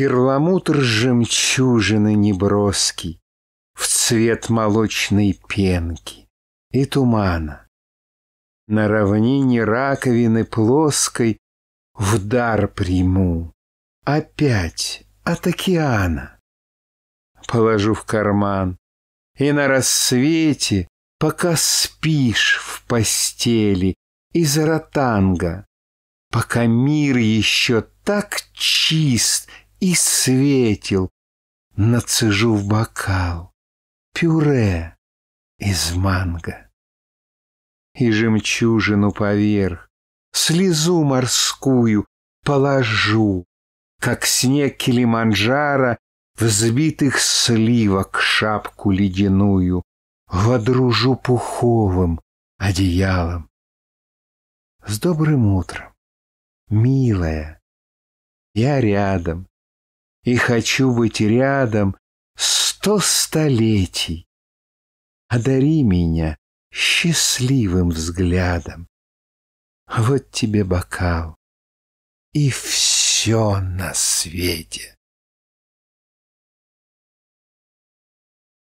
Перламутр жемчужины неброский, В цвет молочной пенки и тумана. На равнине раковины плоской В дар приму, опять от океана. Положу в карман, и на рассвете, Пока спишь в постели из ротанга, Пока мир еще так чист — и светил нацежу в бокал пюре из манго. И жемчужину поверх, слезу морскую положу, как снег Килиманджаро взбитых сливок шапку ледяную водружу пуховым одеялом. С добрым утром, милая, я рядом, и хочу быть рядом сто столетий. Одари меня счастливым взглядом. Вот тебе бокал, и все на свете.